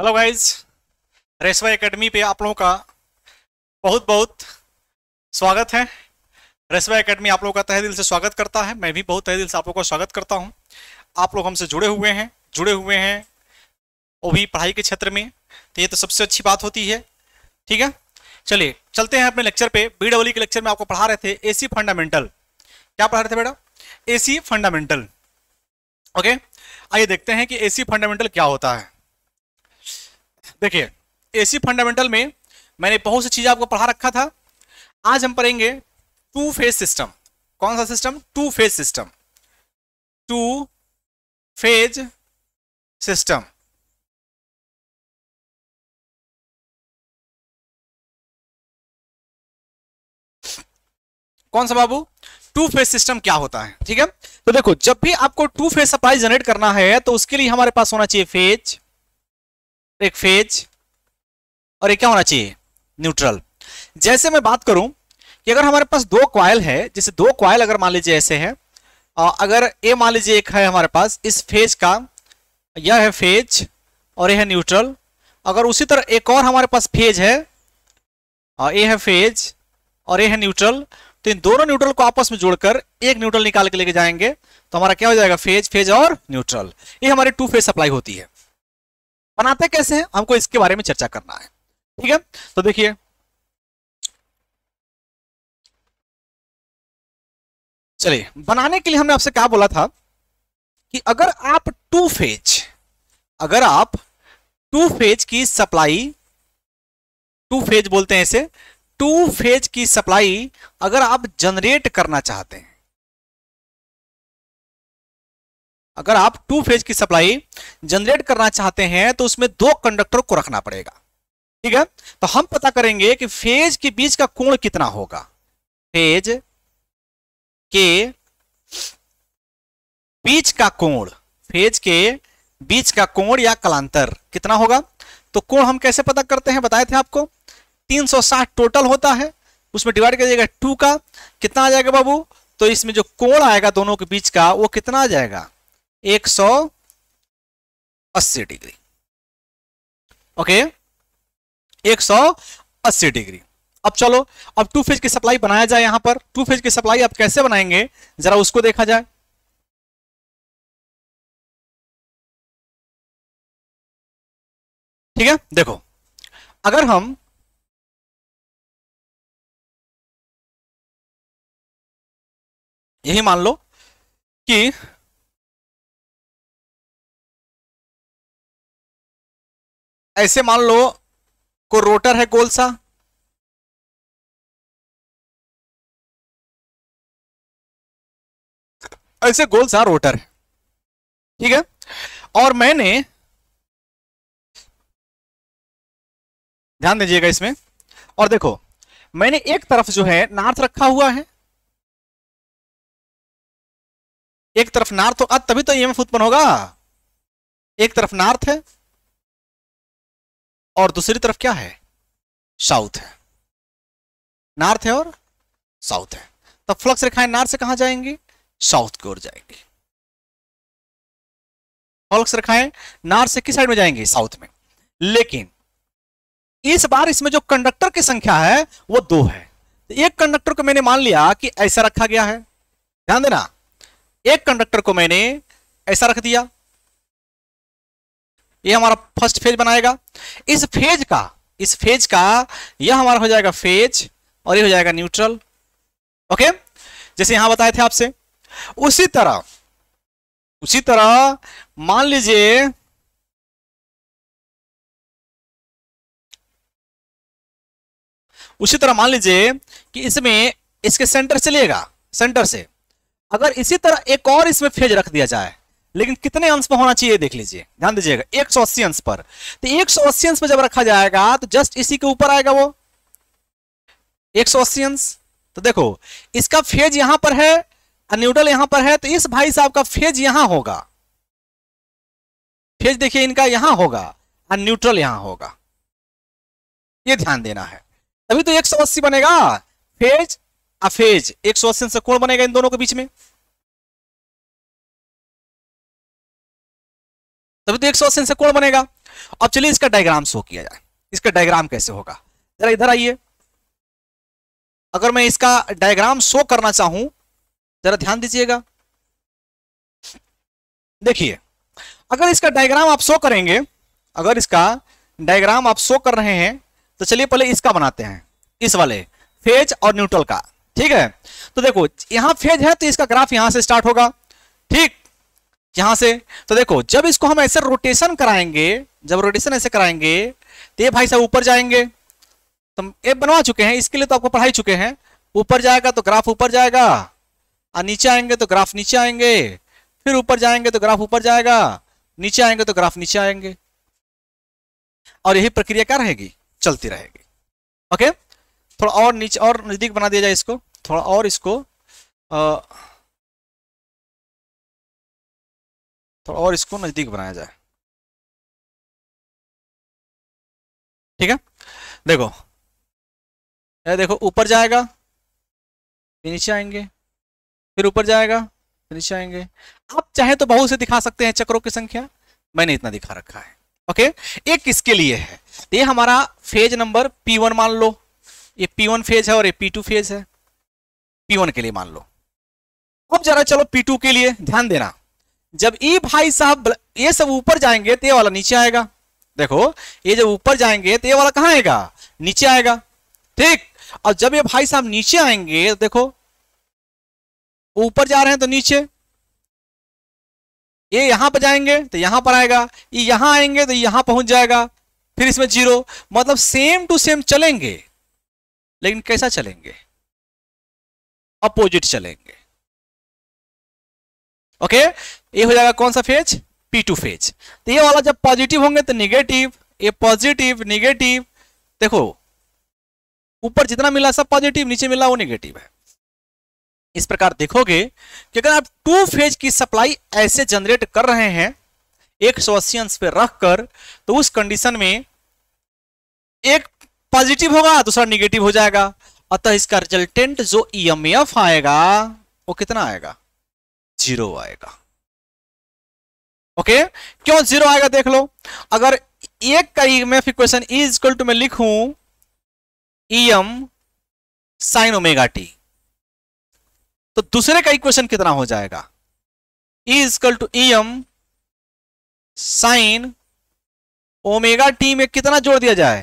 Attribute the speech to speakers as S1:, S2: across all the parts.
S1: Hello
S2: guys रेसवा academy पे आप लोगों का बहुत बहुत स्वागत है रेसवा एकेडमी आप लोगों का तहे दिल से स्वागत करता है मैं भी बहुत तहे दिल से आप लोगों का स्वागत करता हूं आप लोग हमसे जुड़े हुए हैं जुड़े हुए हैं वो भी पढ़ाई के क्षेत्र में तो ये तो सबसे अच्छी बात होती है ठीक है चलिए चलते हैं अपने लेक्चर पे बी डब्ल्यू e के लेक्चर में आपको पढ़ा रहे थे ए फंडामेंटल क्या पढ़ा रहे थे बेटा ए फंडामेंटल ओके आइए देखते हैं कि ए फंडामेंटल क्या होता है देखिए एसी फंडामेंटल में मैंने बहुत सी चीज़ आपको पढ़ा रखा था आज हम पढ़ेंगे टू फेज सिस्टम कौन सा system two phase system two phase system कौन सा बाबू टू फेज सिस्टम क्या होता है ठीक है तो देखो जब भी आपको टू फेज सप्लाई जनरेट करना है तो उसके लिए हमारे पास होना चाहिए फेज तो एक फेज और एक क्या होना चाहिए न्यूट्रल जैसे मैं बात करूं कि अगर हमारे पास दो क्वाइल है जैसे दो क्वाइल अगर मान लीजिए ऐसे हैं अगर ए मान लीजिए एक है हमारे पास इस फेज का यह है फेज और यह है न्यूट्रल अगर उसी तरह एक और हमारे पास फेज है ए है फेज और ए है न्यूट्रल तो इन दोनों न्यूट्रल को आपस में जोड़कर एक न्यूट्रल निकाल के लेके जाएंगे तो हमारा क्या हो जाएगा फेज फेज और न्यूट्रल ये हमारी टू फेज सप्लाई होती है बनाते कैसे हैं हमको इसके बारे में चर्चा करना है ठीक है तो देखिए
S1: चलिए बनाने के लिए हमने आपसे क्या बोला था
S2: कि अगर आप टू फेज अगर आप टू फेज की सप्लाई टू फेज बोलते हैं इसे टू फेज की सप्लाई अगर आप जनरेट करना चाहते हैं अगर आप टू फेज की सप्लाई जनरेट करना चाहते हैं तो उसमें दो कंडक्टर को रखना पड़ेगा ठीक है तो हम पता करेंगे कि फेज के बीच का कोण कितना होगा फेज के बीच का कोण फेज के बीच का कोण या कलांतर कितना होगा तो कोण हम कैसे पता करते हैं बताए थे आपको 360 टोटल होता है उसमें डिवाइड कर जाएगा टू का कितना आ जाएगा बाबू तो इसमें जो कोण आएगा दोनों के बीच का वो कितना आ जाएगा एक सौ अस्सी डिग्री ओके एक सौ अस्सी डिग्री अब चलो अब टू फेज की सप्लाई बनाया जाए यहां पर टू फेज की सप्लाई आप कैसे बनाएंगे जरा उसको देखा जाए
S1: ठीक है देखो अगर हम यही मान लो कि ऐसे मान लो को रोटर है गोल सा ऐसे गोल सा रोटर है ठीक है और मैंने ध्यान दीजिएगा इसमें और देखो मैंने एक तरफ जो है नार्थ रखा हुआ है एक तरफ नार्थ आज तभी तो ईएमएफ e उत्पन्न होगा एक तरफ नार्थ है
S2: और दूसरी तरफ क्या है साउथ है नॉर्थ है और साउथ है तब तो फ्लक्स रेखाएं नॉर्थ से कहां जाएंगी साउथ की ओर जाएंगी फ्लक्स रेखाएं नॉर्थ से किस साइड में जाएंगी साउथ में लेकिन इस बार इसमें जो कंडक्टर की संख्या है वो दो है तो एक कंडक्टर को मैंने मान लिया कि ऐसा रखा गया है ध्यान देना एक कंडक्टर को मैंने ऐसा रख दिया ये हमारा फर्स्ट फेज बनाएगा इस फेज का इस फेज का यह हमारा हो जाएगा फेज और ये हो जाएगा न्यूट्रल ओके जैसे यहां बताए थे आपसे उसी तरह उसी तरह मान लीजिए उसी तरह मान लीजिए कि इसमें इसके सेंटर से लेगा सेंटर से अगर इसी तरह एक और इसमें फेज रख दिया जाए लेकिन कितने अंश में होना चाहिए देख लीजिए ध्यान दीजिएगा एक सौ अस्सी अंश पर तो एक सौ अस्सी अंश पर जब रखा जाएगा तो जस्ट इसी के ऊपर आएगा वो एक सौ अस्सी अंश तो देखो इसका फेज यहां पर है न्यूडल यहां पर है तो इस भाई साहब का फेज यहां होगा फेज देखिए इनका यहां होगा और न्यूट्रल यहां होगा ये ध्यान देना है तभी तो 180 बनेगा फेज अफेज 180 से कोण बनेगा इन दोनों के बीच में
S1: तभी तो एक सौ से कोण बनेगा अब चलिए इसका डायग्राम
S2: शो किया जाए इसका डायग्राम कैसे होगा जरा इधर आइए अगर मैं इसका डायग्राम शो करना चाहूं जरा ध्यान दीजिएगा देखिए अगर इसका डायग्राम आप शो करेंगे अगर इसका डायग्राम आप शो कर रहे हैं तो चलिए पहले इसका बनाते हैं इस वाले फेज और न्यूट्रल का ठीक है तो देखो यहां फेज है तो इसका ग्राफ यहां से स्टार्ट होगा ठीक यहां से तो देखो जब इसको हम ऐसे रोटेशन कराएंगे जब रोटेशन ऐसे कराएंगे तो ये भाई साहब ऊपर जाएंगे तो एप बनवा चुके हैं इसके लिए तो आपको पढ़ाई चुके हैं ऊपर जाएगा तो ग्राफ ऊपर जाएगा और नीचे आएंगे तो ग्राफ नीचे आएंगे फिर ऊपर जाएंगे तो ग्राफ ऊपर जाएगा नीचे आएंगे तो ग्राफ नीचे आएंगे और यही प्रक्रिया क्या रहेगी चलती रहेगी ओके थोड़ा और नीचे और नजदीक बना दिया जाए इसको थोड़ा और इसको आ,
S1: थोड़ा और इसको नज़दीक बनाया जाए ठीक है देखो ये देखो ऊपर जाएगा
S2: फिर नीचे आएंगे फिर ऊपर जाएगा फिर नीचे आएंगे आप चाहे तो बहुत से दिखा सकते हैं चक्रों की संख्या मैंने इतना दिखा रखा है ओके ये किसके लिए है ये हमारा फेज नंबर पी वन मान लो ये पी वन फेज है और ये पी टू फेज है पी वन के लिए मान लो अब जरा चलो पी टू के लिए ध्यान देना जब ये भाई साहब ये सब ऊपर जाएंगे तो ये वाला नीचे आएगा देखो ये जब ऊपर जाएंगे तो ये वाला कहाँ आएगा नीचे आएगा ठीक और जब ये भाई साहब नीचे आएंगे तो देखो ऊपर जा रहे हैं तो नीचे ये यहां पर जाएंगे तो यहां पर आएगा ये यहां आएंगे तो यहां पहुंच जाएगा फिर इसमें जीरो मतलब सेम टू सेम चलेंगे लेकिन कैसा चलेंगे अपोजिट चलेंगे ओके ये हो जाएगा कौन सा फेज पी टू फेज तो ये वाला जब पॉजिटिव होंगे तो निगेटिव ये पॉजिटिव निगेटिव देखो ऊपर जितना मिला सब पॉजिटिव नीचे मिला वो निगेटिव है इस प्रकार देखोगे कि अगर आप टू फेज की सप्लाई ऐसे जनरेट कर रहे हैं एक सौ अस्सी अंश पे रख कर तो उस कंडीशन में एक पॉजिटिव होगा दूसरा निगेटिव हो जाएगा अतः इसका रिजल्टेंट जो ईएमएफ आएगा वो कितना आएगा जीरो आएगा ओके क्यों जीरो आएगा देख लो अगर एक का e फिर इक्वेशन ई इक्वल टू मैं लिखूं E M sine omega T तो दूसरे का इक्वेशन कितना हो जाएगा is equal to E M sine omega T में कितना जोड़ दिया जाए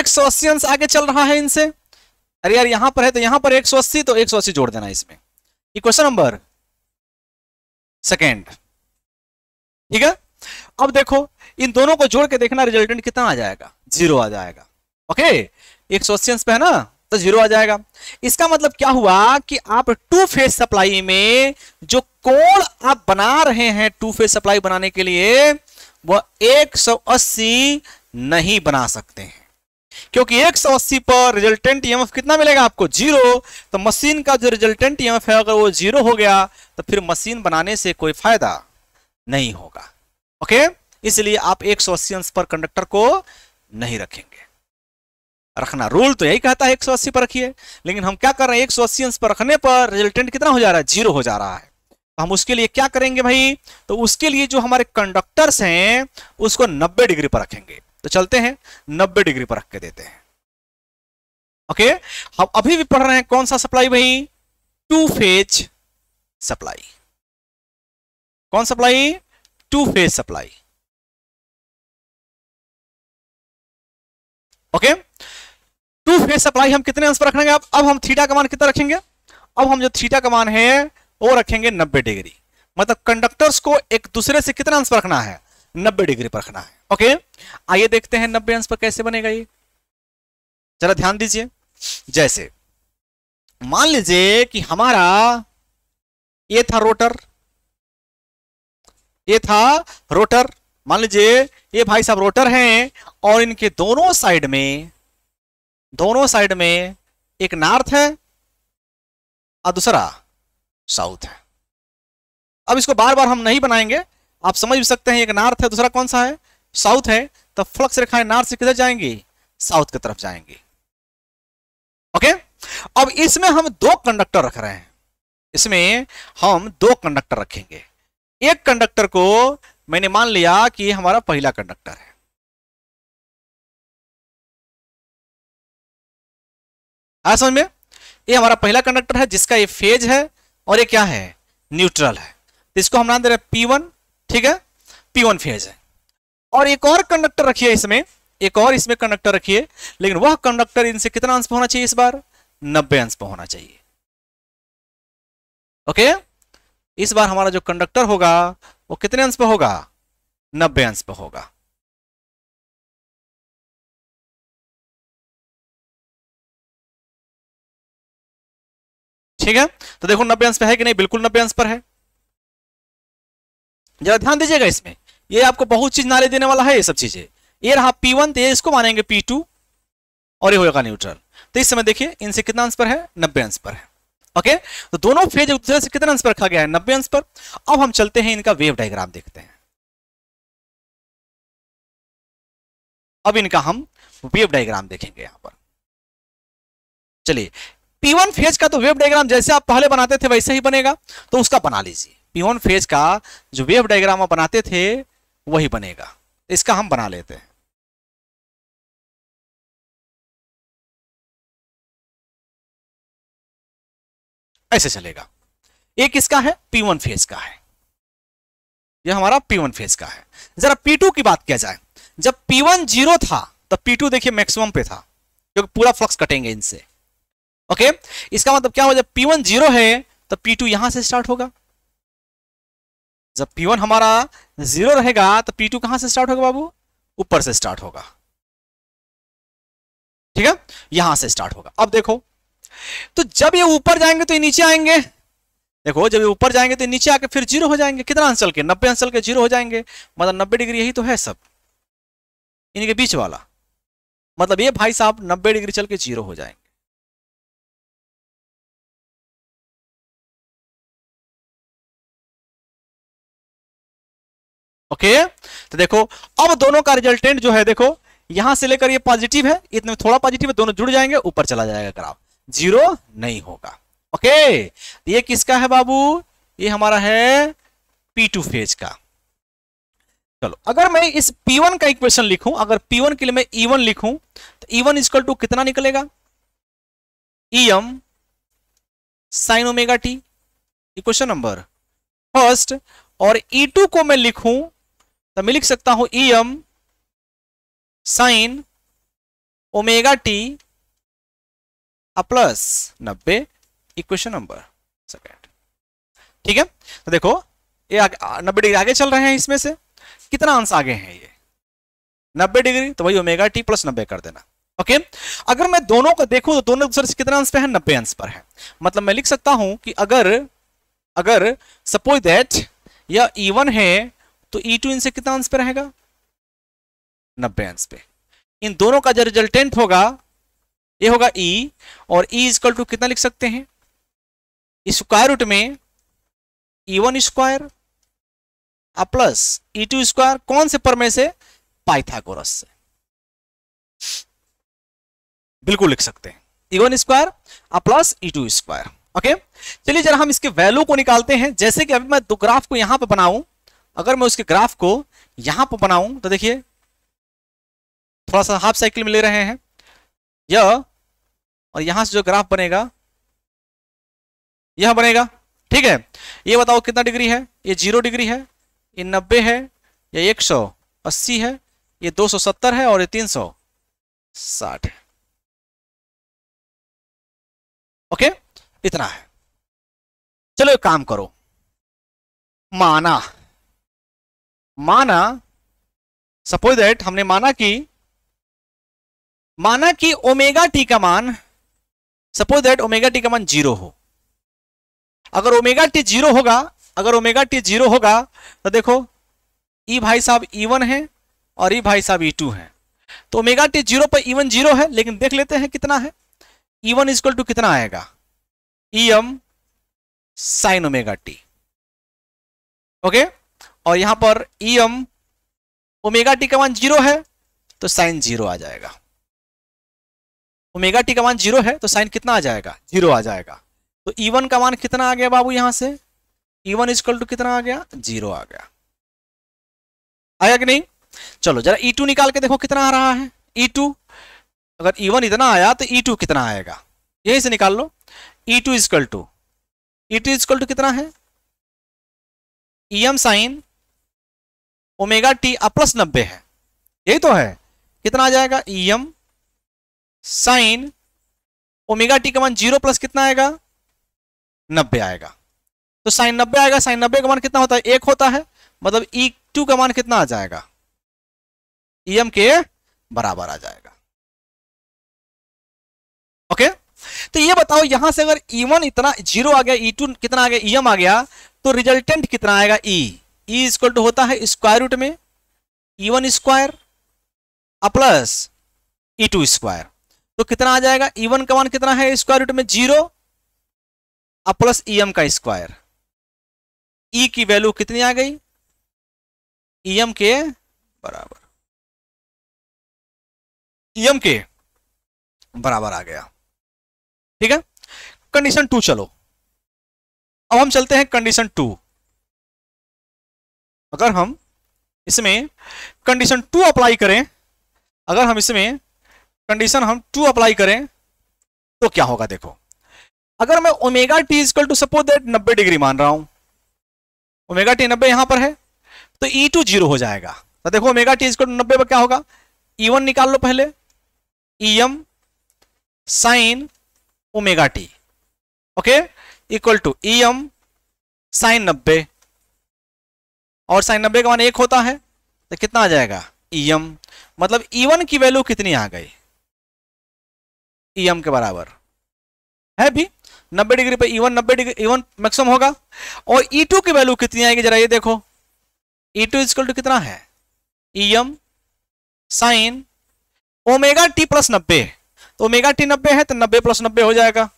S2: एक सौ अस्सी अंश आगे चल रहा है इनसे अरे यार यहां पर है तो यहां पर एक सौ अस्सी तो एक सौ अस्सी जोड़ देना इसमें इक्वेशन नंबर सेकेंड ठीक है अब देखो इन दोनों को जोड़ के देखना रिजल्टेंट कितना आ जाएगा जीरो आ जाएगा ओके एक क्वेश्चन पे है ना तो जीरो आ जाएगा इसका मतलब क्या हुआ कि आप टू फेज सप्लाई में जो कोण आप बना रहे हैं टू फेज सप्लाई बनाने के लिए वह 180 नहीं बना सकते हैं क्योंकि एक सौ अस्सी पर रिजल्टेंट ईएमएफ कितना मिलेगा आपको जीरो तो मशीन का जो रिजल्टेंट ईएमएफ है अगर वो जीरो हो गया तो फिर मशीन बनाने से कोई फायदा नहीं होगा ओके इसलिए आप एक सौ अस्सी अंश पर कंडक्टर को नहीं रखेंगे रखना रूल तो यही कहता है एक पर रखिए लेकिन हम क्या कर रहे हैं एक अंश पर रखने पर रिजल्टेंट कितना हो जा रहा है जीरो हो जा रहा है तो हम उसके लिए क्या करेंगे भाई तो उसके लिए जो हमारे कंडक्टर्स हैं उसको 90 डिग्री पर रखेंगे तो चलते हैं नब्बे डिग्री पर रख के देते हैं ओके हम अभी भी पढ़ रहे हैं कौन सा सप्लाई भाई टू फेज सप्लाई
S1: कौन supply two phase supply
S2: okay two phase supply हम कितने अंश पर रखेंगे अब अब हम थीटा का मान कितना रखेंगे अब हम जो थीटा का मान है वो रखेंगे 90 डिग्री मतलब कंडक्टर्स को एक दूसरे से कितना अंश रखना है 90 डिग्री पर रखना है ओके आइए देखते हैं 90 अंश पर कैसे बनेगा ये जरा ध्यान दीजिए जैसे मान लीजिए कि हमारा ये था रोटर ये था रोटर मान लीजिए ये भाई साहब रोटर हैं और इनके दोनों साइड में दोनों साइड में एक नॉर्थ है और दूसरा साउथ है अब इसको बार बार हम नहीं बनाएंगे आप समझ भी सकते हैं एक नॉर्थ है दूसरा कौन सा है साउथ है तो फ्लक्स रेखाएं नॉर्थ से किधर जाएंगी साउथ की तरफ जाएंगी ओके अब इसमें हम दो कंडक्टर रख रहे हैं इसमें हम दो कंडक्टर रखेंगे एक कंडक्टर को मैंने मान लिया कि हमारा पहला कंडक्टर है
S1: आया हाँ, समझ में ये
S2: हमारा पहला कंडक्टर है जिसका ये फेज है और ये क्या है न्यूट्रल है तो इसको हम नाम दे रहे हैं पी वन ठीक है पी वन फेज है और एक और कंडक्टर रखिए इसमें एक और इसमें कंडक्टर रखिए लेकिन वह कंडक्टर इनसे कितना अंश होना चाहिए इस बार नब्बे अंश पर होना चाहिए ओके इस बार हमारा जो कंडक्टर होगा
S1: वो कितने अंश पर होगा नब्बे अंश पर होगा
S2: ठीक है तो देखो नब्बे अंश पर है कि नहीं बिल्कुल नब्बे अंश पर है जरा ध्यान दीजिएगा इसमें ये आपको बहुत चीज नारे देने वाला है ये सब चीजें ये रहा पी वन तो ये इसको मानेंगे पी टू और ये होगा न्यूट्रल तो इस समय देखिए इनसे कितना अंश पर है नब्बे अंश पर है ओके तो दोनों फेज एक दूसरे से कितना अंश पर रखा गया है नब्बे अंश पर अब हम चलते हैं इनका वेव डायग्राम देखते हैं अब इनका हम वेव डायग्राम देखेंगे यहां पर चलिए P1 फेज का तो वेव डायग्राम जैसे आप पहले बनाते थे वैसे ही बनेगा तो उसका बना लीजिए पियोन फेज का जो वेव डायग्राम आप बनाते थे वही बनेगा इसका हम बना लेते हैं ऐसे चलेगा एक इसका है P1 फेज का है यह हमारा P1 फेज का है जरा P2 की बात किया जाए जब P1 जीरो था तब P2 देखिए मैक्सिमम पे था क्योंकि पूरा फ्लक्स कटेंगे इनसे ओके इसका मतलब क्या हो जब P1 जीरो है तो P2 यहां से स्टार्ट होगा जब P1 हमारा जीरो रहेगा तो P2 कहां से स्टार्ट होगा बाबू ऊपर से स्टार्ट होगा ठीक है यहां से स्टार्ट होगा अब देखो तो जब ये ऊपर जाएंगे तो ये नीचे आएंगे देखो जब ये ऊपर जाएंगे तो नीचे आके फिर जीरो हो जाएंगे कितना अंचल के नब्बे अंचल के जीरो हो जाएंगे मतलब नब्बे डिग्री यही तो है सब इनके बीच वाला मतलब ये भाई साहब नब्बे डिग्री चल के जीरो हो जाएंगे ओके तो देखो अब दोनों का रिजल्टेंट जो है देखो यहां से लेकर ये पॉजिटिव है इतने थोड़ा पॉजिटिव है दोनों जुड़ जाएंगे ऊपर चला जाएगा ग्राफ जीरो नहीं होगा ओके तो ये किसका है बाबू ये हमारा है पी टू फेज का चलो अगर मैं इस P1 का इक्वेशन लिखूं अगर P1 के लिए मैं E1 लिखूं तो E1 इजकल टू कितना निकलेगा EM sine omega T equation number first और E2 को मैं लिखूं तो मैं लिख सकता हूं E M sine omega T plus नब्बे इक्वेशन नंबर सेकेंड ठीक है तो देखो ये नब्बे डिग्री आगे चल रहे हैं इसमें से कितना आंसर आगे हैं ये नब्बे डिग्री तो वही ओमेगा टी प्लस नब्बे कर देना ओके अगर मैं दोनों को देखूं तो दोनों दूसरे से कितना अंश पे है नब्बे अंश पर है मतलब मैं लिख सकता हूं कि अगर अगर सपोज दैट यह इवन e है तो ई e टू इनसे कितना अंश पे रहेगा नब्बे अंश पे इन दोनों का जो रिजल्टेंट होगा ये होगा ई e, और ई इजकल टू कितना लिख सकते हैं स्क्वायर e रूट में E one square plus E two square कौन से पर में से पाइथागोरस से बिल्कुल लिख सकते हैं E one square plus E two square okay चलिए जरा हम इसके वैल्यू को निकालते हैं जैसे कि अभी मैं दो ग्राफ को यहां पर बनाऊं अगर मैं उसके ग्राफ को यहां पर बनाऊं तो देखिए थोड़ा सा हाफ साइकिल में ले रहे हैं यह और यहां से जो ग्राफ बनेगा यह बनेगा ठीक है ये बताओ कितना डिग्री है ये जीरो डिग्री है ये नब्बे है यह एक सौ अस्सी है ये दो सौ सत्तर है और ये तीन सौ साठ है ओके इतना है चलो एक काम करो माना माना सपोज दैट हमने माना कि माना कि ओमेगा टी का मान सपोज दैट ओमेगा टी का मान जीरो हो अगर ओमेगा टी जीरो होगा अगर ओमेगा टी जीरो होगा तो देखो ई e भाई साहब ई वन है और ई e भाई साहब ई टू है तो ओमेगा टी जीरो पर ईवन e जीरो है लेकिन देख लेते हैं कितना है ई वन इजक्वल टू कितना आएगा E M sine omega T okay और यहां पर ई एम ओमेगा टी का मान जीरो है तो साइन जीरो आ जाएगा ओमेगा टी का मान जीरो है तो साइन कितना आ जाएगा जीरो आ जाएगा तो ई e वन का मान कितना आ गया बाबू यहां से ई वन इजकल टू कितना आ गया जीरो आ गया आया कि नहीं चलो जरा ई e टू निकाल के देखो कितना आ रहा है ई e टू अगर ई वन इतना आया तो ई टू कितना आएगा यही से निकाल लो E two equal to E two equal to कितना है E M sine omega T plus नब्बे है यही तो है कितना आ जाएगा EM e sine omega T का मान जीरो प्लस कितना आएगा नब्बे आएगा तो साइन नब्बे आएगा साइन नब्बे का मान कितना होता है एक होता है मतलब ई e टू का मान कितना आ जाएगा ई e एम के बराबर आ जाएगा ओके तो ये बताओ यहां से अगर ई वन इतना जीरो आ गया ई टू कितना आ गया ई एम आ गया तो रिजल्टेंट कितना आएगा ई ई इक्वल टू होता है स्क्वायर रूट में E one square plus E two square तो कितना आ जाएगा ई e वन का मान कितना है स्क्वायर रूट में जीरो प्लस ई एम का स्क्वायर ई e की वैल्यू कितनी आ गई
S1: ई e एम के बराबर ई एम के बराबर आ गया ठीक है
S2: कंडीशन टू चलो अब हम चलते हैं कंडीशन टू अगर हम इसमें कंडीशन टू अप्लाई करें अगर हम इसमें कंडीशन हम टू अप्लाई करें तो क्या होगा देखो अगर मैं omega T equal to suppose that 90 degree मान रहा हूं ओमेगा टी 90 यहां पर है तो ई टू जीरो हो जाएगा तो देखो ओमेगा टी इजकल टू नब्बे पर क्या होगा ई e वन निकाल लो पहले E M sine omega T okay equal to E M sine नब्बे और साइन नब्बे का मान एक होता है तो कितना आ जाएगा ई e एम मतलब ई e वन की वैल्यू कितनी आ गई ई e एम के बराबर है भी नब्बे डिग्री पे ई वन नब्बे डिग्री ई वन मैक्सिमम होगा और ई टू की वैल्यू कितनी आएगी जरा ये देखो ई टू इजकल टू कितना है E M sine omega T plus नब्बे तो ओमेगा टी नब्बे है तो नब्बे प्लस नब्बे हो जाएगा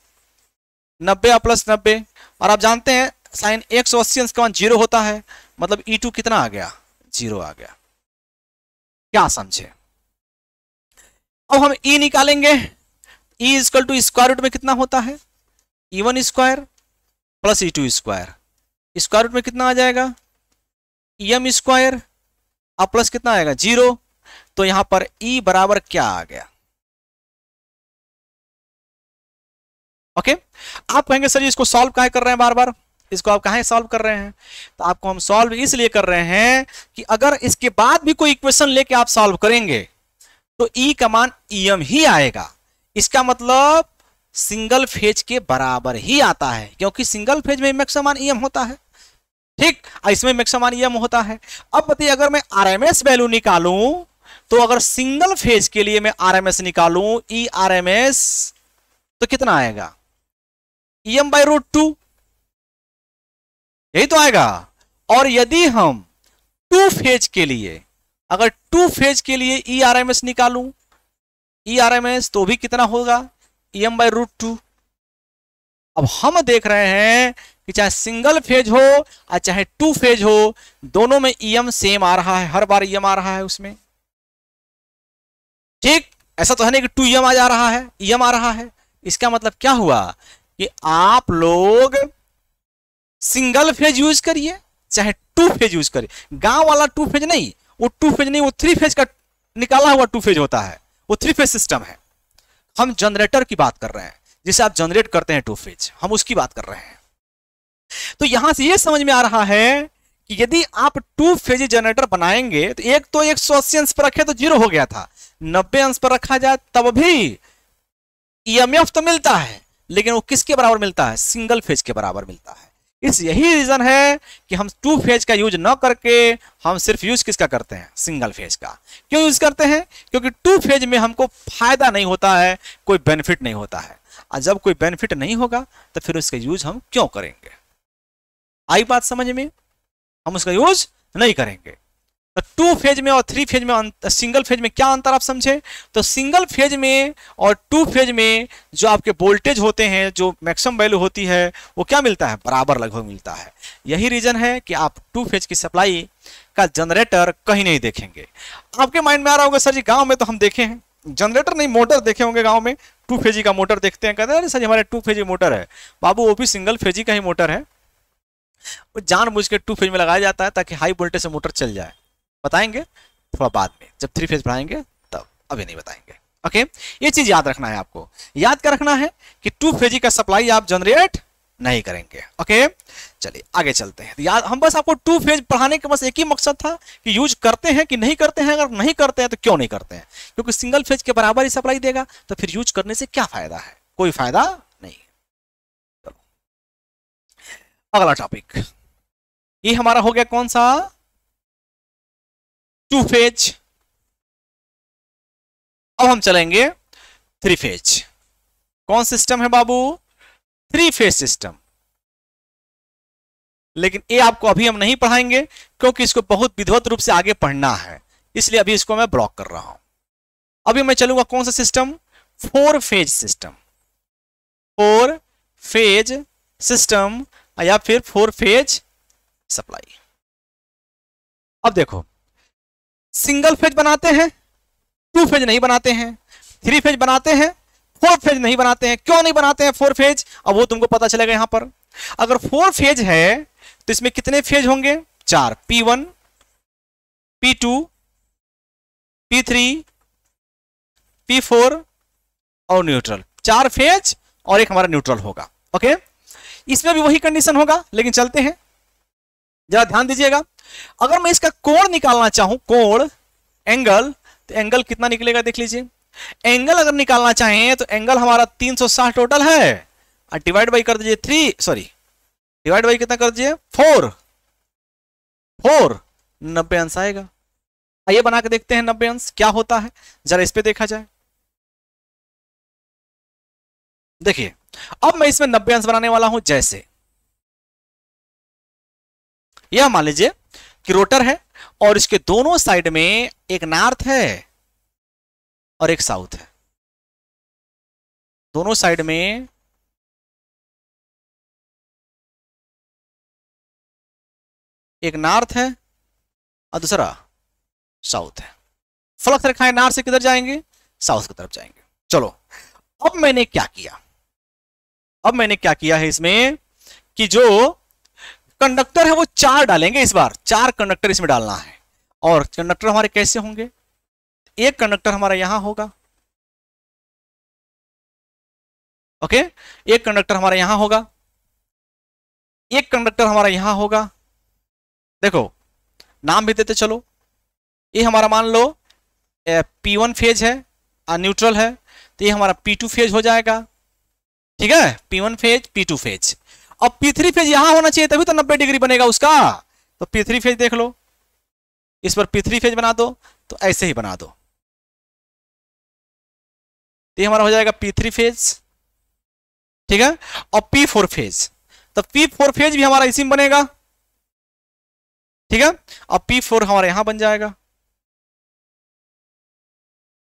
S2: नब्बे प्लस नब्बे और आप जानते हैं साइन एक सौ अस्सी जीरो होता है मतलब ई e टू कितना आ गया जीरो आ गया क्या समझे अब हम ई e निकालेंगे E equal to square root में कितना होता है E one square plus E two square square root में कितना आ जाएगा ई एम स्क्वायर और प्लस कितना आएगा जीरो तो यहां पर ई e बराबर क्या आ गया ओके okay? आप कहेंगे सर इसको सॉल्व क्या कर रहे हैं बार बार इसको आप कहा सॉल्व कर रहे हैं तो आपको हम सॉल्व इसलिए कर रहे हैं कि अगर इसके बाद भी कोई इक्वेशन लेके आप सॉल्व करेंगे तो ई e का मान ई एम ही आएगा इसका मतलब सिंगल फेज के बराबर ही आता है क्योंकि सिंगल फेज में मैक्समान ई एम होता है ठीक इसमें मैक्समान ई एम होता है अब बताइए अगर मैं आर एम एस वैल्यू निकालू तो अगर सिंगल फेज के लिए मैं आर एम एस निकालूं ई आर एम एस तो कितना आएगा E M by root two यही तो आएगा और यदि हम टू फेज के लिए अगर टू फेज के लिए E e R M S निकालू E e R M S तो भी कितना होगा E M by root two अब हम देख रहे हैं कि चाहे सिंगल फेज हो या चाहे टू फेज हो दोनों में ई एम सेम आ रहा है हर बार ई e एम आ रहा है उसमें ठीक ऐसा तो है नहीं कि टू ई एम आ जा रहा है ई एम आ रहा है इसका मतलब क्या हुआ कि आप लोग सिंगल फेज यूज करिए चाहे टू फेज यूज करिए गांव वाला टू फेज नहीं वो टू फेज नहीं वो थ्री फेज का निकाला हुआ टू फेज होता है वो थ्री फेज सिस्टम है हम जनरेटर की बात कर रहे हैं जिसे आप जनरेट करते हैं टू फेज हम उसकी बात कर रहे हैं तो यहां से ये समझ में आ रहा है कि यदि आप टू फेज जनरेटर बनाएंगे तो एक तो एक सौ अस्सी अंश पर रखे तो जीरो हो गया था नब्बे अंश पर रखा जाए तब भी ईएमएफ e तो मिलता है लेकिन वो किसके बराबर मिलता है सिंगल फेज के बराबर मिलता है इस यही रीजन है कि हम टू फेज का यूज न करके हम सिर्फ यूज किसका करते हैं सिंगल फेज का क्यों यूज करते हैं क्योंकि टू फेज में हमको फायदा नहीं होता है कोई बेनिफिट नहीं होता है और जब कोई बेनिफिट नहीं होगा तो फिर उसका यूज हम क्यों करेंगे आई बात समझ में हम उसका यूज नहीं करेंगे टू तो फेज में और थ्री फेज में सिंगल फेज में क्या अंतर आप समझे तो सिंगल फेज में और टू फेज में जो आपके वोल्टेज होते हैं जो मैक्सिमम वैल्यू होती है वो क्या मिलता है बराबर लगभग मिलता है यही रीजन है कि आप टू फेज की सप्लाई का जनरेटर कहीं नहीं देखेंगे आपके माइंड में आ रहा होगा सर जी गाँव में तो हम देखे हैं जनरेटर नहीं मोटर देखे होंगे गाँव में टू फेजी का मोटर देखते हैं कहते हैं सर हमारे टू फेजी मोटर है बाबू वो भी सिंगल फेजी का ही मोटर है वो जानबूझ के टू फेज में लगाया जाता है ताकि हाई वोल्टेज से मोटर चल जाए बताएंगे थोड़ा बाद में जब थ्री फेज पढ़ाएंगे तब अभी नहीं बताएंगे ओके ये चीज याद रखना है आपको याद कर रखना है कि टू फेजी का सप्लाई आप जनरेट नहीं करेंगे ओके चलिए आगे चलते हैं याद हम बस आपको टू फेज पढ़ाने का बस एक ही मकसद था कि यूज करते हैं कि नहीं करते हैं अगर नहीं करते हैं तो क्यों नहीं करते हैं क्योंकि सिंगल फेज के बराबर ही सप्लाई देगा तो फिर यूज करने से क्या फायदा है कोई फायदा नहीं चलो अगला टॉपिक ये हमारा हो गया कौन सा टू फेज अब हम चलेंगे थ्री फेज कौन सिस्टम है बाबू थ्री फेज सिस्टम लेकिन ये आपको अभी हम नहीं पढ़ाएंगे क्योंकि इसको बहुत विधिवत रूप से आगे पढ़ना है इसलिए अभी इसको मैं ब्लॉक कर रहा हूं अभी मैं चलूंगा कौन सा system four phase system four phase system या फिर फोर फेज सप्लाई अब देखो सिंगल फेज बनाते हैं टू फेज नहीं बनाते हैं थ्री फेज बनाते हैं फोर फेज नहीं बनाते हैं क्यों नहीं बनाते हैं फोर फेज अब वो तुमको पता चलेगा यहां पर अगर फोर फेज है तो इसमें कितने फेज होंगे चार P one P two P three P four और न्यूट्रल चार फेज और एक हमारा न्यूट्रल होगा ओके इसमें भी वही कंडीशन होगा लेकिन चलते हैं जरा ध्यान दीजिएगा अगर मैं इसका कोण निकालना चाहूं कोण एंगल तो एंगल कितना निकलेगा देख लीजिए एंगल अगर निकालना चाहें तो एंगल हमारा 360 टोटल है डिवाइड बाई कर दीजिए थ्री सॉरी डिवाइड बाई कितना कर दीजिए फोर फोर नब्बे अंश आएगा आइए बना के देखते हैं नब्बे अंश क्या होता है जरा इस पर देखा जाए देखिए अब मैं इसमें नब्बे अंश बनाने वाला हूं जैसे यह मान लीजिए कि रोटर है और इसके दोनों साइड में एक नॉर्थ है
S1: और एक साउथ है दोनों साइड में एक नॉर्थ है
S2: और दूसरा साउथ है फ्लक्स रेखाएं नॉर्थ से किधर जाएंगे साउथ की तरफ जाएंगे चलो अब मैंने क्या किया अब मैंने क्या किया है इसमें कि जो कंडक्टर है वो चार डालेंगे इस बार चार कंडक्टर इसमें डालना है और कंडक्टर हमारे कैसे होंगे एक कंडक्टर हमारा यहां होगा ओके एक कंडक्टर हमारा यहां होगा एक कंडक्टर हमारा यहां होगा देखो नाम भी देते चलो ये हमारा मान लो पी वन फेज है न्यूट्रल है तो ये हमारा P2 फेज हो जाएगा ठीक है P one phase P2 phase अब पी फेज यहां होना चाहिए तभी तो नब्बे डिग्री बनेगा उसका तो पी फेज देख लो इस पर पी फेज बना दो तो ऐसे ही बना दो ये हमारा हो जाएगा पी थ्री फेज ठीक है और पी फोर फेज तो पी फोर फेज भी हमारा इसी में बनेगा ठीक है और पी फोर हमारा यहां बन जाएगा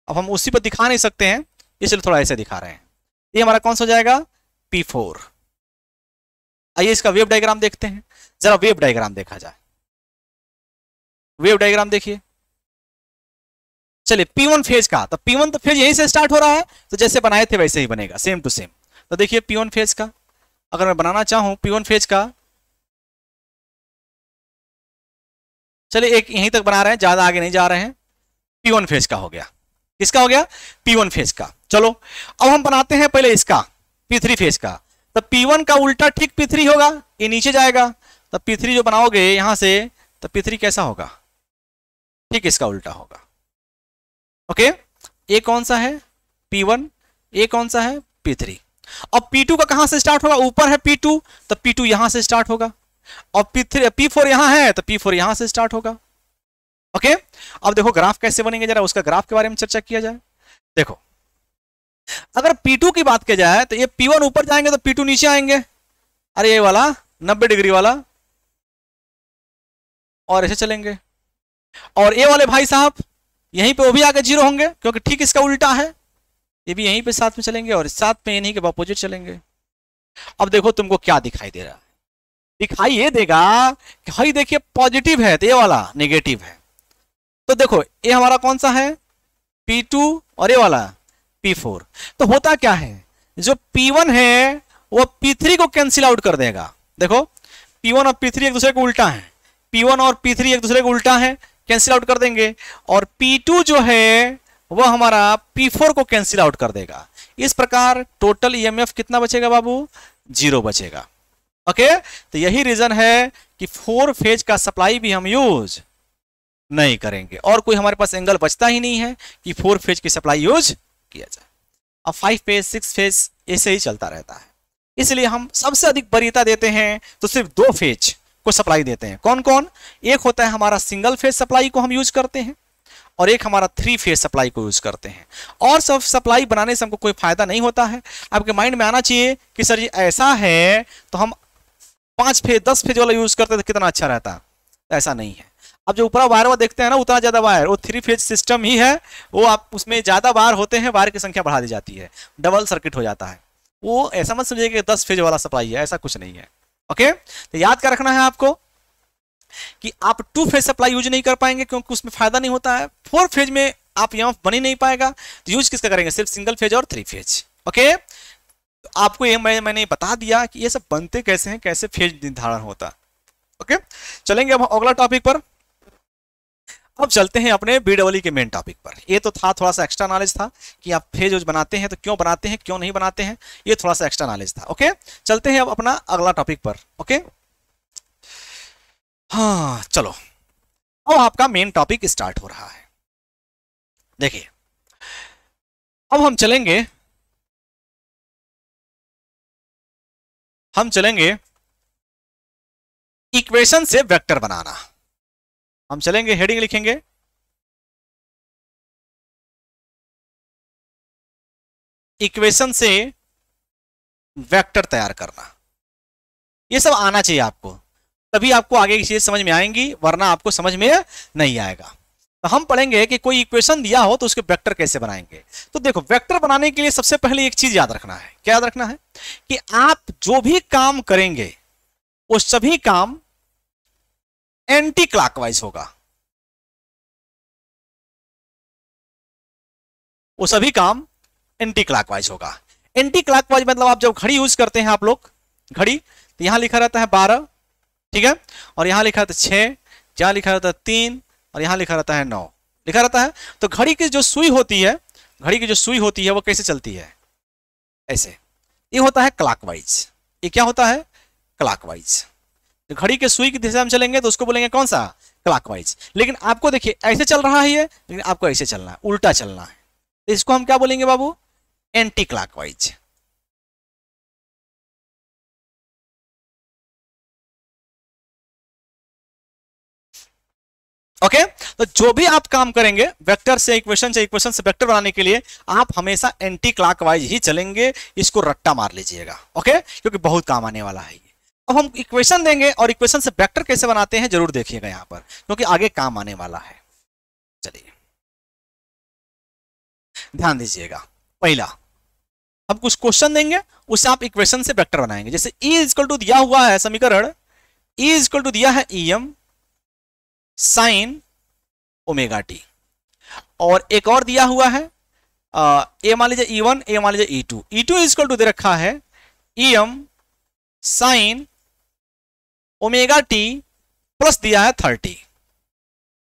S2: अब हम उसी पर दिखा नहीं सकते हैं इसलिए थोड़ा ऐसे दिखा रहे हैं ये हमारा कौन सा हो जाएगा पी फोर आइए इसका वेब डायग्राम देखते हैं जरा वेब डायग्राम देखा जाए वेब डायग्राम देखिए चलिए P1 फेज का तो P1 तो फेज यहीं से स्टार्ट हो रहा है तो जैसे बनाए थे वैसे ही बनेगा सेम टू सेम तो देखिए P1 फेज का अगर मैं बनाना चाहूं P1 फेज का चलिए एक यहीं तक बना रहे हैं ज्यादा आगे नहीं जा रहे हैं P1 फेज का हो गया किसका हो गया P1 फेज का चलो अब हम बनाते हैं पहले इसका P3 फेज का तो P1 का उल्टा ठीक P3 होगा ये नीचे जाएगा तो P3 जो बनाओगे यहां से तो P3 कैसा होगा ठीक इसका उल्टा होगा ओके ये कौन सा है P1 ये कौन सा है P3 अब P2 का कहां से स्टार्ट होगा ऊपर है P2 तो P2 यहां से स्टार्ट होगा और P3 P4 यहां है तो P4 यहां से स्टार्ट होगा ओके अब देखो ग्राफ कैसे बनेंगे जरा उसका ग्राफ के बारे में चर्चा किया जाए देखो अगर P2 की बात की जाए तो ये P1 ऊपर जाएंगे तो P2 नीचे आएंगे अरे ये वाला 90 डिग्री वाला और ऐसे चलेंगे और ये वाले भाई साहब यहीं पे वो भी आगे जीरो होंगे क्योंकि ठीक इसका उल्टा है ये भी यहीं पे साथ में चलेंगे और साथ में इन्हीं के अपोजिट चलेंगे अब देखो तुमको क्या दिखाई दे रहा है दिखाई ये देगा कि भाई देखिए पॉजिटिव है तो ये वाला नेगेटिव है तो देखो ये हमारा कौन सा है P2 और ये वाला फोर तो होता क्या है जो पी वन है वो थ्री को कैंसिल आउट कर देगा देखो पी वन और थ्री एक दूसरे को उल्टा है वन और थ्री एक दूसरे को उल्टा है कैंसिल आउट कर देंगे और पी टू जो है वो हमारा फोर को कैंसिल आउट कर देगा इस प्रकार टोटल ईएमएफ e कितना बचेगा बाबू जीरो बचेगा ओके तो यही रीजन है कि फोर फेज का सप्लाई भी हम यूज नहीं करेंगे और कोई हमारे पास एंगल बचता ही नहीं है कि फोर फेज की सप्लाई यूज किया जाए अब फाइव फेज सिक्स फेज ऐसे ही चलता रहता है इसलिए हम सबसे अधिक वरीयता देते हैं तो सिर्फ दो फेज को सप्लाई देते हैं कौन कौन एक होता है हमारा सिंगल फेज सप्लाई को हम यूज करते हैं और एक हमारा थ्री फेज सप्लाई को यूज करते हैं और सब सप्लाई बनाने से हमको कोई फायदा नहीं होता है आपके माइंड में आना चाहिए कि सर ये ऐसा है तो हम पांच फेज दस फेज वाला यूज करते तो कितना अच्छा रहता ऐसा नहीं है अब जो ऊपरा वायर वा देखते हैं ना उतना ज़्यादा वायर वो थ्री फेज सिस्टम ही है वो आप उसमें ज़्यादा वायर होते हैं वायर की संख्या बढ़ा दी जाती है डबल सर्किट हो जाता है वो ऐसा मत समझिए कि दस फेज वाला सप्लाई है ऐसा कुछ नहीं है ओके तो याद क्या रखना है आपको कि आप टू फेज सप्लाई यूज नहीं कर पाएंगे क्योंकि उसमें फायदा नहीं होता है फोर फेज में आप यहां बनी नहीं पाएगा तो यूज किसका करेंगे सिर्फ सिंगल फेज और थ्री फेज ओके तो आपको ये मैं, मैंने बता दिया कि ये सब बनते कैसे हैं कैसे फेज निर्धारण होता ओके चलेंगे अब अगला टॉपिक पर अब चलते हैं अपने बी के मेन टॉपिक पर ये तो था थोड़ा सा एक्स्ट्रा नॉलेज था कि आप फेज वेज बनाते हैं तो क्यों बनाते हैं क्यों नहीं बनाते हैं ये थोड़ा सा एक्स्ट्रा नॉलेज था ओके चलते हैं अब अपना अगला टॉपिक पर ओके हाँ चलो अब आपका मेन टॉपिक स्टार्ट हो रहा है देखिए
S1: अब हम चलेंगे हम चलेंगे इक्वेशन से वेक्टर बनाना हम चलेंगे हेडिंग लिखेंगे
S2: इक्वेशन से वेक्टर तैयार करना ये सब आना चाहिए आपको तभी आपको आगे की चीज समझ में आएंगी वरना आपको समझ में नहीं आएगा तो हम पढ़ेंगे कि कोई इक्वेशन दिया हो तो उसके वेक्टर कैसे बनाएंगे तो देखो वेक्टर बनाने के लिए सबसे पहले एक चीज याद रखना है क्या याद रखना है कि आप जो भी काम करेंगे वो सभी काम एंटी क्लॉकवाइज
S1: होगा वो
S2: सभी काम एंटी क्लॉकवाइज होगा एंटी क्लॉकवाइज मतलब आप जब घड़ी यूज करते हैं आप लोग घड़ी तो यहां लिखा रहता है बारह ठीक है और यहां लिखा रहता है छह यहां लिखा रहता है तीन और यहां लिखा रहता है नौ लिखा रहता है तो घड़ी की जो सुई होती है घड़ी की जो सुई होती है वो कैसे चलती है ऐसे ये होता है क्लाकवाइज ये क्या होता है क्लाकवाइज तो घड़ी के सुई की दिशा में चलेंगे तो उसको बोलेंगे कौन सा क्लॉकवाइज लेकिन आपको देखिए ऐसे चल रहा है ये लेकिन आपको ऐसे चलना है उल्टा चलना है तो इसको हम क्या बोलेंगे बाबू एंटी क्लॉकवाइज ओके okay? तो जो भी आप काम करेंगे वेक्टर से इक्वेशन से इक्वेशन से वेक्टर बनाने के लिए आप हमेशा एंटी क्लॉकवाइज ही चलेंगे इसको रट्टा मार लीजिएगा ओके okay? क्योंकि बहुत काम आने वाला है अब तो हम इक्वेशन देंगे और इक्वेशन से वेक्टर कैसे बनाते हैं जरूर देखिएगा यहां पर क्योंकि आगे काम आने वाला है चलिए ध्यान दीजिएगा पहला हम कुछ क्वेश्चन देंगे उससे आप इक्वेशन से वेक्टर बनाएंगे जैसे E इजकल टू दिया हुआ है समीकरण E इजकल टू दिया है E M sine omega T और एक और दिया हुआ है ए मान लीजिए ई वन ए मान लीजिए E two E two equal to दे रखा है E M sine omega T plus दिया है थर्टी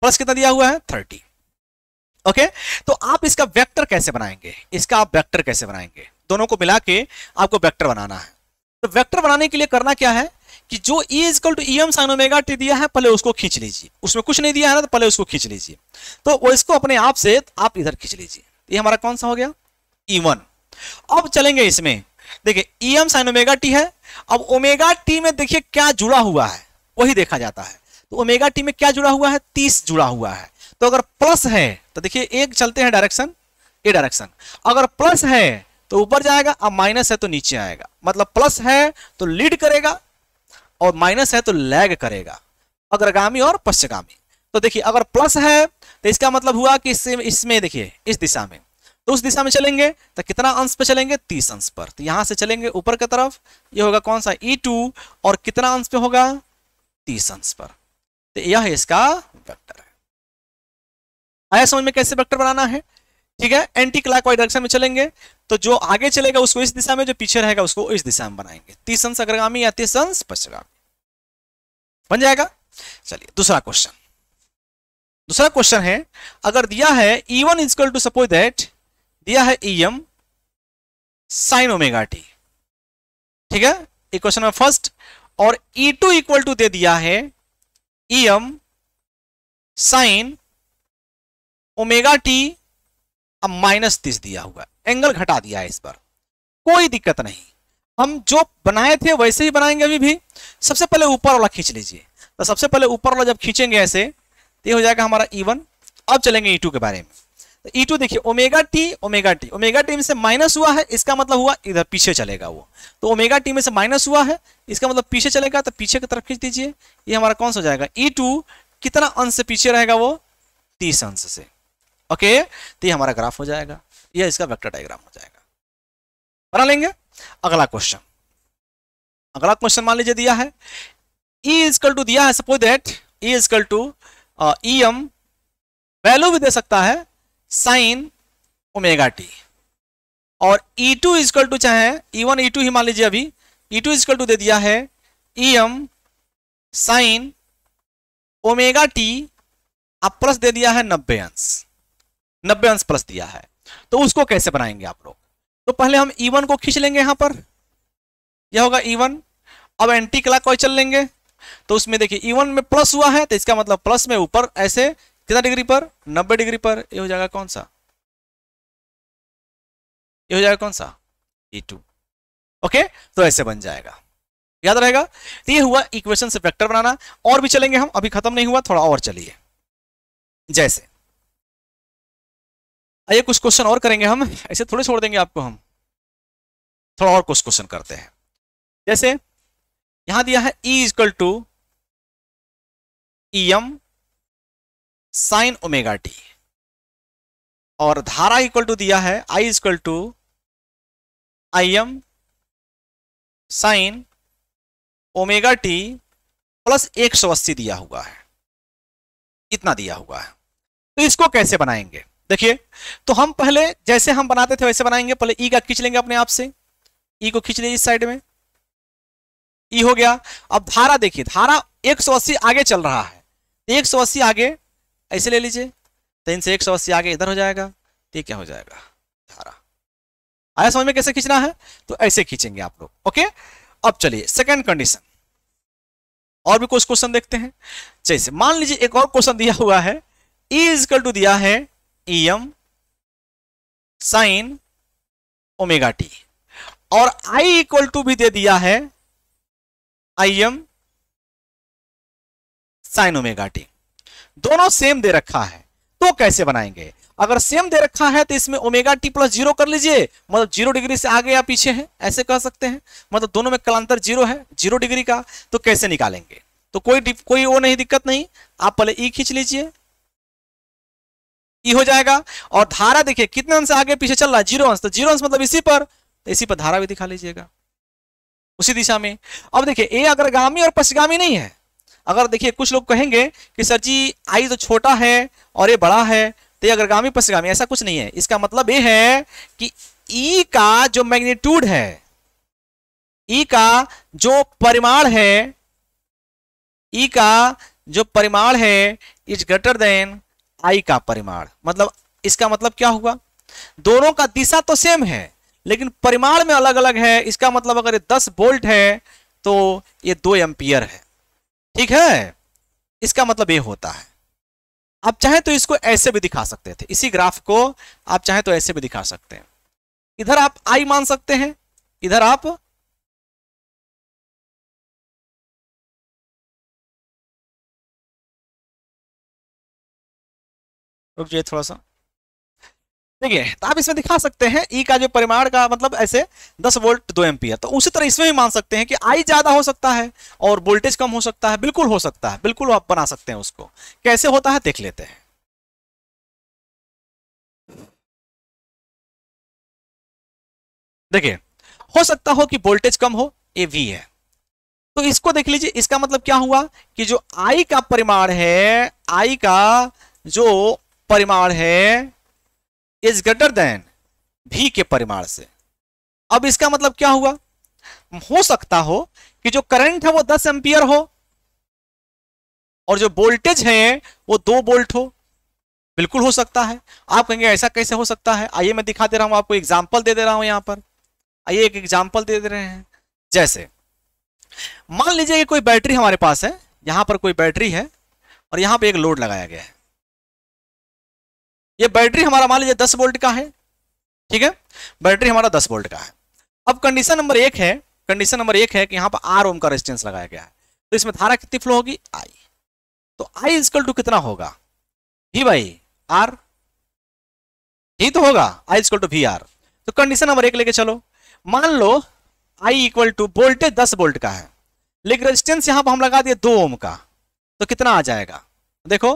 S2: प्लस कितना दिया हुआ है थर्टी ओके तो आप इसका वेक्टर कैसे बनाएंगे इसका आप वेक्टर कैसे बनाएंगे दोनों को मिला के आपको वेक्टर बनाना है तो वेक्टर बनाने के लिए करना क्या है कि जो e equal to E M sine omega T दिया है पहले उसको खींच लीजिए उसमें कुछ नहीं दिया है ना तो पहले उसको खींच लीजिए तो वो इसको अपने आप से आप इधर खींच लीजिए ये हमारा कौन सा हो गया ई e अब चलेंगे इसमें देखिए E M sine omega T है अब ओमेगा टी में देखिए क्या जुड़ा हुआ है वही देखा जाता है तो ओमेगा टी में क्या जुड़ा हुआ है तीस जुड़ा हुआ है तो अगर प्लस है तो देखिए एक चलते हैं डायरेक्शन ए डायरेक्शन अगर प्लस है तो ऊपर जाएगा और माइनस है तो नीचे आएगा मतलब प्लस है तो लीड करेगा और माइनस है तो लैग करेगा अग्रगामी और पश्चगामी तो देखिए अगर प्लस है तो इसका मतलब हुआ कि इसमें इस देखिए इस दिशा में तो उस दिशा में चलेंगे तो कितना अंश पे चलेंगे तीस अंश पर तो यहां से चलेंगे ऊपर की तरफ ये होगा कौन सा ई e टू और कितना अंश पे होगा तीस अंश पर तो यह इसका वेक्टर है आया समझ में कैसे वेक्टर बनाना है ठीक है एंटी क्लाक वाइज डायरेक्शन में चलेंगे तो जो आगे चलेगा उसको इस दिशा में जो पीछे रहेगा उसको इस दिशा में बनाएंगे तीस अंश अग्रगामी या तीस अंश पश्चगामी बन जाएगा चलिए दूसरा क्वेश्चन दूसरा क्वेश्चन है अगर दिया है E one equal to suppose that दिया है E M sine omega T ठीक है इक्वेशन में फर्स्ट और ई टू इक्वल टू दे दिया है E M sine omega T अब माइनस तीस दिया हुआ एंगल घटा दिया है इस पर कोई दिक्कत नहीं हम जो बनाए थे वैसे ही बनाएंगे अभी भी सबसे पहले ऊपर वाला खींच लीजिए तो सबसे पहले ऊपर वाला जब खींचेंगे ऐसे तो ये हो जाएगा हमारा ई e वन अब चलेंगे ई e टू के बारे में ई तो टू e देखिए omega T omega T omega T में से माइनस हुआ है इसका मतलब हुआ इधर पीछे चलेगा वो तो ओमेगा टी में से माइनस हुआ है इसका मतलब पीछे चलेगा तो पीछे की तरफ खींच दीजिए ये हमारा कौन सा हो जाएगा ई e टू कितना अंश से पीछे रहेगा वो तीस अंश से ओके तो ये हमारा ग्राफ हो जाएगा यह इसका वेक्टर डायग्राम हो जाएगा बना लेंगे अगला क्वेश्चन अगला क्वेश्चन मान लीजिए दिया है ई इजकल टू दिया है suppose that E equal to E M value भी दे सकता है साइन ओमेगा टी और E2 टू इजकल टू चाहे ई वन ई टू ही मान लीजिए अभी ई टू इजकल टू दे दिया है E e M sine omega T आप प्लस दे दिया है नब्बे अंश नब्बे अंश प्लस दिया है तो उसको कैसे बनाएंगे आप लोग तो पहले हम E1 को खींच लेंगे यहां पर यह होगा E1 अब एंटी क्लाक चल लेंगे तो उसमें देखिए E1 में प्लस हुआ है तो इसका मतलब प्लस में ऊपर ऐसे कितना डिग्री पर नब्बे डिग्री पर यह हो जाएगा कौन सा यह हो जाएगा कौन सा ए टू ओके तो ऐसे बन जाएगा याद रहेगा तो ये हुआ इक्वेशन से वेक्टर बनाना और भी चलेंगे हम अभी खत्म नहीं हुआ थोड़ा और चलिए जैसे आइए कुछ क्वेश्चन और करेंगे हम
S1: ऐसे थोड़े छोड़ देंगे आपको हम थोड़ा और कुछ क्वेश्चन करते हैं जैसे यहां दिया है E equal to E M sine omega T और धारा इक्वल टू दिया है I equal to I M sine
S2: omega T plus एक सौ अस्सी दिया हुआ है इतना दिया हुआ है तो इसको कैसे बनाएंगे देखिए तो हम पहले जैसे हम बनाते थे वैसे बनाएंगे पहले ई e का खींच लेंगे अपने आप से ई e को खींच लीजिए इस साइड में ई e हो गया अब धारा देखिए धारा 180 आगे चल रहा है 180 आगे ऐसे ले लीजिए तीन तो से एक सौ अस्सी आगे इधर हो जाएगा तो क्या हो जाएगा धारा आया समझ में कैसे खींचना है तो ऐसे खींचेंगे आप लोग ओके अब चलिए सेकेंड कंडीशन और भी कुछ क्वेश्चन देखते हैं जैसे मान लीजिए एक और क्वेश्चन दिया हुआ है ई इजकल टू दिया है E M sine omega T और आई इक्वल टू भी दे दिया है I M sine omega T दोनों सेम दे रखा है तो कैसे बनाएंगे अगर सेम दे रखा है तो इसमें ओमेगा टी प्लस जीरो कर लीजिए मतलब जीरो डिग्री से आगे या पीछे है ऐसे कह सकते हैं मतलब दोनों में कलांतर जीरो है जीरो डिग्री का तो कैसे निकालेंगे तो कोई कोई वो नहीं दिक्कत नहीं आप पहले ई e खींच लीजिए ई e हो जाएगा और धारा देखिए कितने अंश आगे पीछे चल रहा है जीरो अंश तो जीरो अंश मतलब इसी पर तो इसी पर धारा भी दिखा लीजिएगा उसी दिशा में अब देखिए ए अग्रगामी और पश्चगामी नहीं है अगर देखिए कुछ लोग कहेंगे कि सर जी आई तो छोटा है और ये बड़ा है तो ये अग्रगामी पश्चिगामी ऐसा कुछ नहीं है इसका मतलब ये है कि ई का जो मैग्नीट्यूड है ई का जो परिमाण है ई का जो परिमाण है इज ग्रेटर देन आई का परिमाण मतलब इसका मतलब क्या हुआ दोनों का दिशा तो सेम है लेकिन परिमाण में अलग अलग है इसका मतलब अगर ये दस बोल्ट है तो ये दो एम्पियर है ठीक है इसका मतलब ये होता है आप चाहें तो इसको ऐसे भी दिखा सकते थे इसी ग्राफ को आप चाहे तो ऐसे भी दिखा सकते हैं इधर आप आई मान सकते हैं इधर आप रुक जाइए थोड़ा सा ठीक है तो आप इसमें दिखा सकते हैं ई e का जो परिमाण का मतलब ऐसे 10 वोल्ट 2 एम्पियर तो उसी तरह इसमें भी मान सकते हैं कि आई ज्यादा हो सकता है और वोल्टेज कम हो सकता है बिल्कुल हो सकता है बिल्कुल आप बना सकते हैं उसको कैसे होता है देख लेते हैं देखिए हो सकता हो कि वोल्टेज कम हो ये वी है तो इसको देख लीजिए इसका मतलब क्या हुआ कि जो आई का परिमाण है आई का जो परिमाण है इज ग्रेटर देन भी के परिमाण से अब इसका मतलब क्या हुआ हो सकता हो कि जो करंट है वो 10 एम्पियर हो और जो वोल्टेज है वो दो वोल्ट हो बिल्कुल हो सकता है आप कहेंगे ऐसा कैसे हो सकता है आइए मैं दिखा दे रहा हूं आपको एग्जाम्पल दे दे रहा हूं यहां पर आइए एक एग्जाम्पल दे दे रहे हैं जैसे मान लीजिए कोई बैटरी हमारे पास है यहां पर कोई बैटरी है और यहां पर एक लोड लगाया गया है ये बैटरी हमारा मान लीजिए दस वोल्ट का है ठीक है बैटरी हमारा दस वोल्ट का है अब कंडीशन नंबर एक है कंडीशन नंबर एक है कि यहाँ पर आर ओम का रेजिस्टेंस लगाया गया है तो इसमें धारा कितनी फ्लो होगी आई तो आई इजकल टू कितना होगा ही भाई आर ही तो होगा I is equal to V R तो कंडीशन नंबर एक लेके चलो मान लो आई इक्वल टू वोल्टेज दस वोल्ट का है लेकिन रेजिस्टेंस यहां पर हम लगा दिए दो ओम का तो कितना आ जाएगा देखो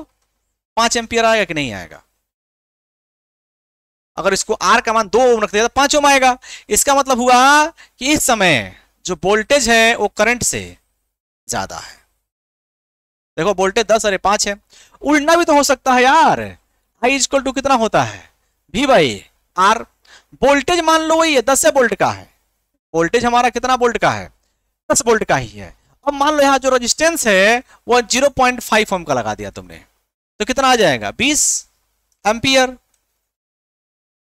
S2: पांच एम्पियर आएगा कि नहीं आएगा अगर इसको आर का मान दो ओम रख दिया तो पांच ओम आएगा इसका मतलब हुआ कि इस समय जो वोल्टेज है वो करंट से ज्यादा है देखो वोल्टेज दस अरे पांच है उल्टा भी तो हो सकता है यार आई इजक्वल टू कितना होता है भी भाई आर वोल्टेज मान लो वही है दस से वोल्ट का है वोल्टेज हमारा कितना वोल्ट का है दस वोल्ट का ही है अब मान लो यहाँ जो रजिस्टेंस है वो जीरो पॉइंट फाइव ओम का लगा दिया तुमने तो कितना आ जाएगा बीस एम्पियर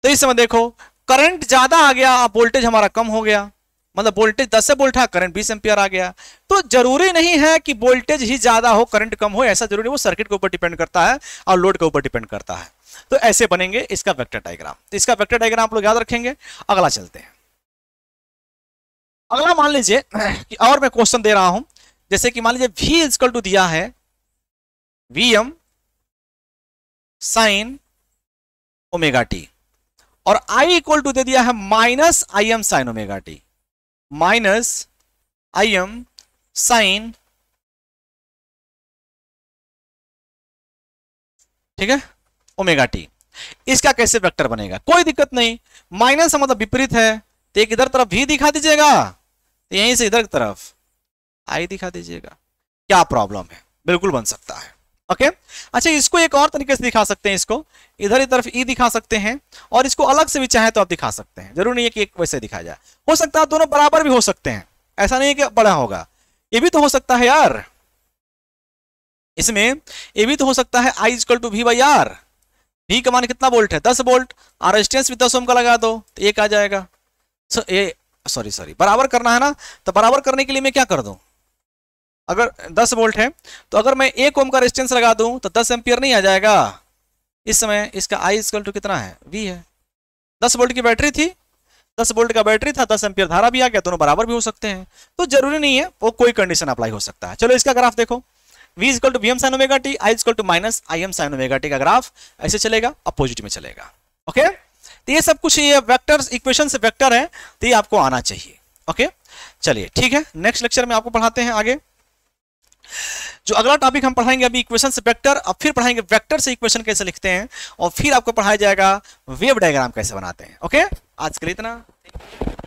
S2: तो इस समय देखो करंट ज्यादा आ गया वोल्टेज हमारा कम हो गया मतलब वोल्टेज 10 वोल्ट था करंट 20 एम्पियर आ गया तो जरूरी नहीं है कि वोल्टेज ही ज्यादा हो करंट कम हो ऐसा जरूरी वो सर्किट के ऊपर डिपेंड करता है और लोड के ऊपर डिपेंड करता है तो ऐसे बनेंगे इसका वेक्टर डायग्राम तो इसका वेक्टर डायग्राम आप लोग याद रखेंगे अगला चलते हैं अगला मान लीजिए कि और मैं क्वेश्चन दे रहा हूं जैसे कि मान लीजिए v इजकल टू दिया है V M sine omega T और आई इक्वल टू दे दिया है minus I M sine omega T minus I
S1: M sine
S2: ठीक है ओमेगा टी इसका कैसे वेक्टर बनेगा कोई दिक्कत नहीं माइनस मतलब विपरीत है तो एक इधर तरफ भी दिखा दीजिएगा तो यहीं से इधर की तरफ आई दिखा दीजिएगा क्या प्रॉब्लम है बिल्कुल बन सकता है ओके okay? अच्छा इसको एक और तरीके से दिखा सकते हैं इसको इधर तरफ ई दिखा सकते हैं और इसको अलग से भी चाहे तो आप दिखा सकते हैं जरूर नहीं है कि एक वैसे दिखाया जाए हो सकता है दोनों बराबर भी हो सकते हैं ऐसा नहीं है कि बड़ा होगा ये भी तो हो सकता है यार इसमें ये भी तो हो सकता है I is equal to V by R V का मान कितना बोल्ट है दस बोल्ट आर रेजिस्टेंस भी दस ओम का लगा दो तो एक आ जाएगा सॉरी सॉरी बराबर करना है ना तो बराबर करने के लिए मैं क्या कर दू अगर 10 वोल्ट है तो अगर मैं एक ओम का रेजिस्टेंस लगा दूं तो 10 एम्पियर नहीं आ जाएगा इस समय इसका आई इजकल टू कितना है वी है 10 वोल्ट की बैटरी थी 10 वोल्ट का बैटरी था 10 एम्पियर धारा भी आ गया दोनों बराबर भी हो सकते हैं तो जरूरी नहीं है वो कोई कंडीशन अप्लाई हो सकता है चलो इसका ग्राफ देखो V is equal to V M sine omega T I is equal to minus I M sine T का ग्राफ ऐसे चलेगा अपोजिट में चलेगा ओके तो ये सब कुछ ये वेक्टर्स इक्वेशन से वेक्टर है तो ये आपको आना चाहिए ओके चलिए ठीक है नेक्स्ट लेक्चर में आपको पढ़ाते हैं आगे जो अगला टॉपिक हम पढ़ाएंगे अभी इक्वेशन से वेक्टर अब फिर पढ़ाएंगे वेक्टर से इक्वेशन कैसे लिखते हैं और फिर आपको पढ़ाया जाएगा वेव डायग्राम कैसे बनाते हैं ओके आज के लिए इतना